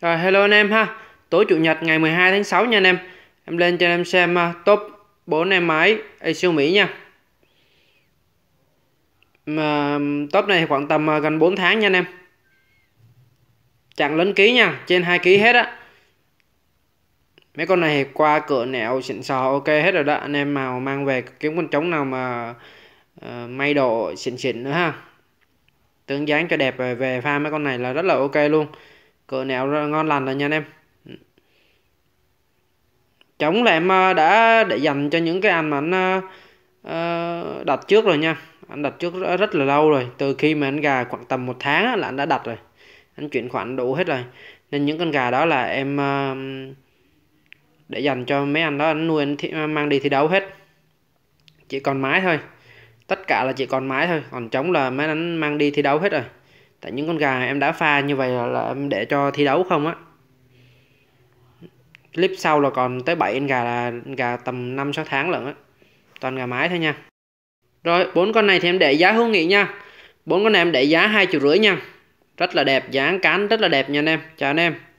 Rồi hello anh em ha. Tối chủ nhật ngày 12 tháng 6 nha anh em. Em lên cho anh em xem uh, top 4 em máy siêu Mỹ nha. Mà top này khoảng tầm uh, gần 4 tháng nha anh em. Chẳng lớn ký nha, trên 2 ký hết á. Mấy con này qua cửa nẻo xịn sò ok hết rồi đó. Anh em nào mang về kiếm con trống nào mà uh, may đồ xịn xịn nữa ha. Tướng dáng cho đẹp về pha mấy con này là rất là ok luôn cỡ néo ngon lành rồi nha anh em ừ. chống là em à, đã để dành cho những cái anh mà anh à, à, đặt trước rồi nha anh đặt trước rất là lâu rồi từ khi mà anh gà khoảng tầm một tháng là anh đã đặt rồi anh chuyển khoản đủ hết rồi nên những con gà đó là em để dành cho mấy anh đó anh nuôi anh mang đi thi đấu hết chỉ còn mái thôi tất cả là chỉ còn mái thôi còn trống là mấy anh mang đi thi đấu hết rồi tại những con gà em đã pha như vậy là, là em để cho thi đấu không á clip sau là còn tới 7 con gà là gà tầm 5 6 tháng lận á. Toàn gà mái thôi nha. Rồi, bốn con này thì em để giá hữu nghị nha. Bốn con này em để giá hai triệu rưỡi nha. Rất là đẹp, dáng cán rất là đẹp nha anh em. Chào anh em.